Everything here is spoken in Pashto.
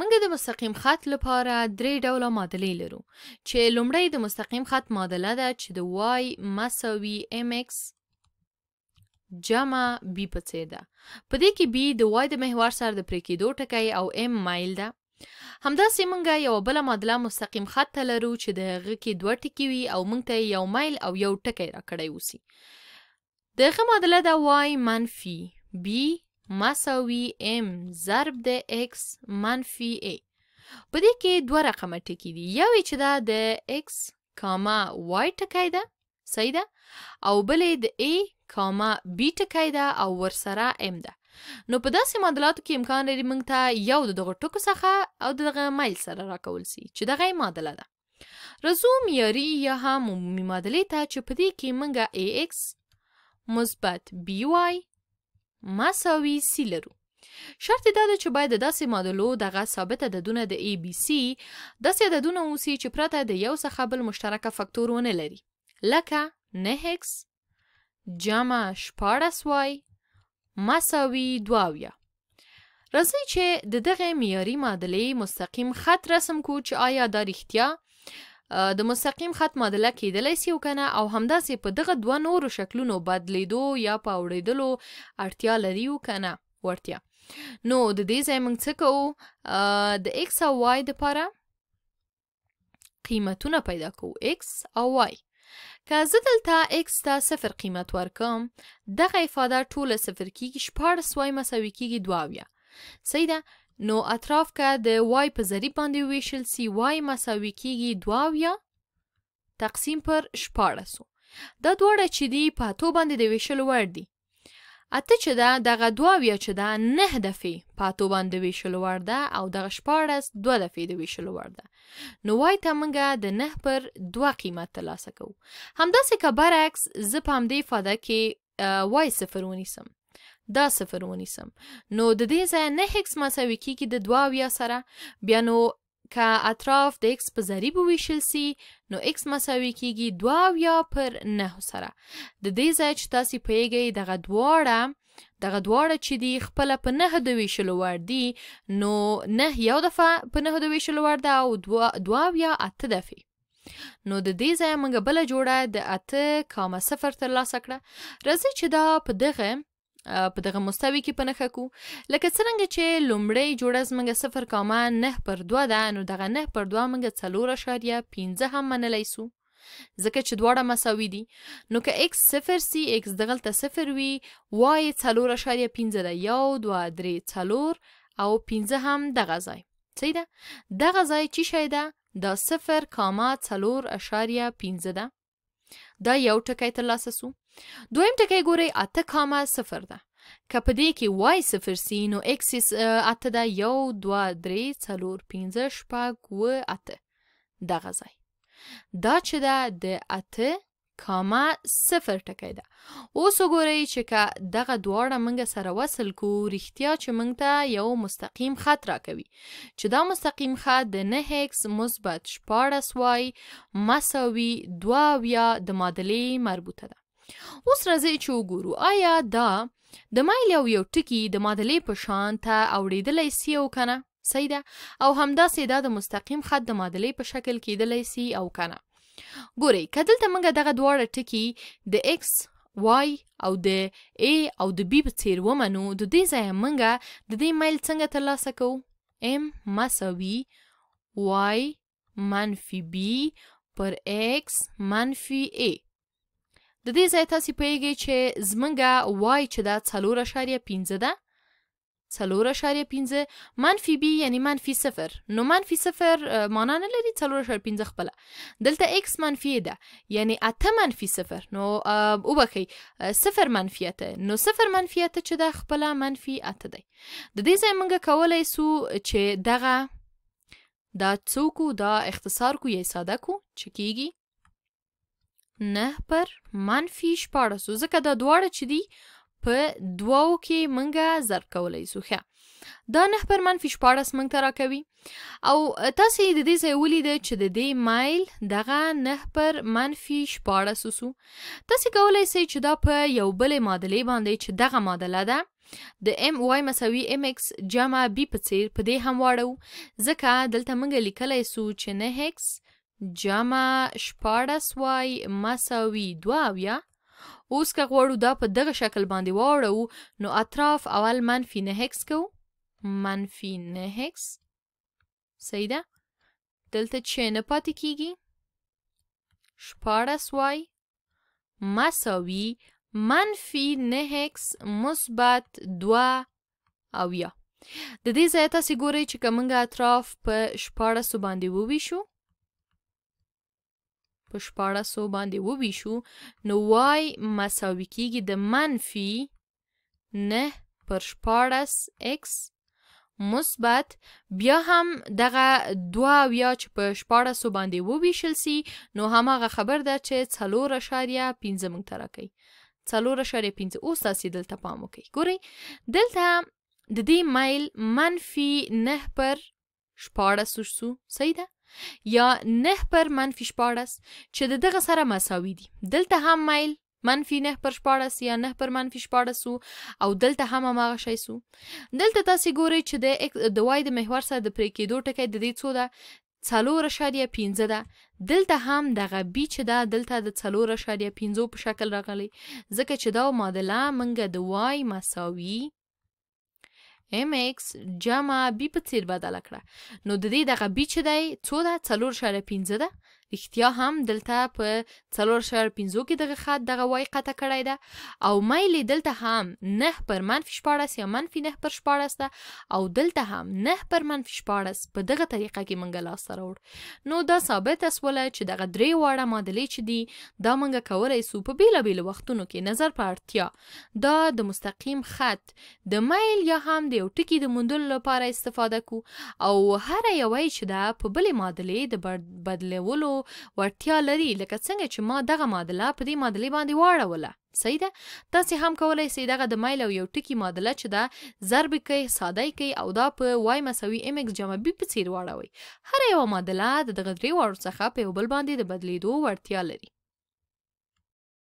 موږ د مستقیم خط لپاره درې ډوله معادلې لرو چې لومړی د مستقیم خط معادله ده چې د y مساوي mx جمع b په څیر ده په دې کې b د y د محور سره د پرې کېدو ټکی او m مایل ده همداسې موږ یو بل معادله مستقیم خط ته لرو چې د هغه کې دوه ټکي وي او موږ ته یو مایل او یو ټکی راکړی اوسي دغه معادله ده y منفي b مساوي m ضرب د x منفي a په دې کې دوه رقمه ټکي دي یو چې دا د x کاما y ټکی ده صحیح ده او بلې د a کاما b ټکی ده او ورسره m ده نو په داسې معادلاتو کې امکان لري موږ ته یو د دغه ټکو څخه او دغه مایل سره راکول سي چې دغه معادله ده رسوم یاري یا هم عمومي معادلې ته چې په دې کې موږ ax مثبت by مساوي سي لرو شرط دا ده چې باید داسې معادلو دغه ثابت عددونه د اي بي سي داسې عددونه اوسي چې پرته د یو څخه بل مشترکه فکتور ونه لري لکه نه اکس جمع شپاړس وای مساوي دوه اویا راځئ چې د دغه معیاري معادلې مستقیم خط رسم کو چې آیا دا رښتیا د مستقیم خط معادله کیدلی سي او کنه او همداسې په دغه دوه نورو شکلونو بدلیدو یا په اوړېدلو اړتیا لري او کنه ورتیا نو د دې ځای موږ څه کوو د x او y لپاره قیمتونه پیدا کوو x او y که زه دلته x ته صفر قیمت ورکم دغه ifade ټوله صفر کیږي شپاړس وای مساوي کیږي دوه اویا صحیح ده نو اطراف که د وای په ذریب باندې وویشل سي وای مساوي کیږي دوه اویا تقسیم پر شپاړسو دا دواړه چې دي په اتو باندې د ویشلو وړ دي اته چې ده دغه دوه اویا چې ده نه دفې په اتو باندې د ویشلو وړ ده او دغه شپاړس دوه دفې د ویشلو وړ ده نو وای ته موږ د نه پر دوه قیمت ترلاسه کوو همداسې که برعکس زه په همدې فاده کې وای صفر ونیسم دا صفر ونیسم نو د دې ځای نه هیکس مساوي کیږي د دوه اویا سره بیا نو که اطراف د x په ضریب وویشل سي نو x مساوي کیږي دوه اویا پر نهو سره د دې ځای چې تاسې پوهیږئ دغه دواړه دغه دواړه چې دي خپله په نهه د ویشلو وړ دي نو نه یو دفعه په نهه د ویشلو وړ ده او دوه اویا اته دفعې نو د دې ځای موږ بله جوړه د اته کامه صفر ترلاسه کړه راځئ چې دا په دغه په دغه مستوي کې په نښه کو لکه څنګه چې لومړی جوړه زموږ صفر کامه نه پر دوه ده نو دغه نه پر دوه موږ څلور اشاریه پنځه هم منلی سو ځکه چې دواړه مساوي دي نو که x صفر سي x دغلته صفر وي y څلور اشاریه پنځه ده یو دوه درې څلور او پنځه هم دغه ځای څه ده دغه ځای چی شی ده دا صفر کامه څلور اشاریه پنځه ده دا یو ټکی ترلاسه سو دویم ټکی ګورئ اته کامه صفر ده که په دې کې وای صفر سي نو اکس اته ده یو دوه درې څلور پنځه شپږ اوه اته دغه ځای دا چې ده د اته کاما صفر ټکی ده اوس وګورئ چې که دغه دواړه موږ سره وصل کو رښتیا چې موږ ته یو مستقیم خط راکوي چې دا مستقیم خط د نه اکس مثبت شپاړس وای مساوي دوه اویا د معادلې مربوطه ده اوس راځئ چې وګورو آیا دا د مایل یو یو ټکی د معادلې په شان ته اوریدلی سي او کنه صحیح ده او همداسې دا د مستقیم خط د معادلې په شکل کیدلی سي او کنه ګورئ کدلته موږ دغه دواړه ټکي د x y او د a او د b په څیر ومنو د دې ځای موږ د دې مایل څنګه ترلاسه کوو m مساوي y منفي b پر x منفي a د دې ځای تاسو پیږئ چې زمونږه y چې دا څلور اشاریه پنځه ده څلور اشاریه 15 منفي b یعنی منفي صفر نو منفي صفر معنا نه لري څلور اشاریه 15 خپل دلته x منفي ده یعنی اته منفي صفر نو او بخي صفر منفيت نو صفر منفيت چې ده خپل منفي اته دی د دې ځای موږ کولای سو چې دغه دا څوک دا اختصار کو یې ساده کو چې کیږي نه پر منفي شپاړسو ځکه دا دواړه چې دي په دوو کې منګه ضرب کولای شو ښه دا نه پر منفي شپاړس منګ ته راکوي او تاسو د دې ځای ولید چې د دې مایل دغه نه پر منفي شپاړس وسو تاسو کولای شئ چې دا په یو بل معادلې باندې چې دغه معادله ده د ام وای مساوي ام ایکس جمع بی په څیر په دې هم واړو ځکه دلته موږ لیکلی سو چې نه ایکس جمع شپاړس وای مساوي دوه اویا اوس که غواړو دا په دغه شکل باندې واړو نو اطراف اول منفي نه هکس کوو منفي نه هکس صحیح ده دلته چې نه پاتې کیږي شپاړس وای مساوي منفي نه هکس مثبت دوه اویا د دې ځای تاسې ګورئ چې که موږ اطراف په شپاړسو باندې وویشو په شپاړسو باندې وویشو نو وای مساوي کیږي د منفي نه پر شپاړس اکس مثبت بیا هم دغه دوه اویا چې په شپاړسو باندې وویشل سي نو هماغه خبر ده چې څلور اشاریه پنځه موږ ته راکوي څلور اشاریه پنځه اوس تاسې دلته پام وکئ ګورئ دلته د دې مایل منفي نه پر شپاړسو شو صحیح ده یا نه پر منفی شپاړس چې د دغه سره مساوي دي دلته هم مایل منفی نه پر شپاړس یا نه پر منفی شپاړس او دلته هم هماغه شی سو دلته تاسو ګورئ چې د ایکس د وای د محور سره د پرې کېدو ټکی د دې څو ده څلور اشاریه پنځه ده دلته هم دغه بي چې ده دلته د څلور اشاریه پنځو په شکل راغلی ځکه چې دا معادله منګه د وای مساوي ام ایکس جمع بي په څیر بدله کړه نو د دې دغه بي چې دی څو ده څلور شاریه پنځه ده رښتیا هم دلته په څلور شعر پنځو کې دغه خط دغه وای قطع کړی ده او میل دلته هم نه پر منفي شپاړس یا منفي نه پر شپاړس ده او دلته هم نه پر منفي شپاړس په دغه طریقه کې مونږ لاسته راوړ نو دا ثابته سوله چې دغه درې واړه معادلې چې دي دا مونږ کولی سو په بیلابیلو وختونو کې نظر په اړتیا دا د مستقیم خط د میل یا هم د یو ټکي د موندلو لپاره استفاده کو او هر یوه چې دا په بلې معادلې د بدلولو وړتیا لري لکه څنګه چې ما دغه معادله په دې معادلې باندې واړوله صحیح ده تاسو هم کولای سئ دغه د مایل او یو ټکی معادله چې ده ضرب کوي ساده کوي او دا په y مساوي mx جمع b په څیر واړوي هر یو معادله د دغه درې واړو څخه په یو بل باندې د بدلیدو وړتیا لري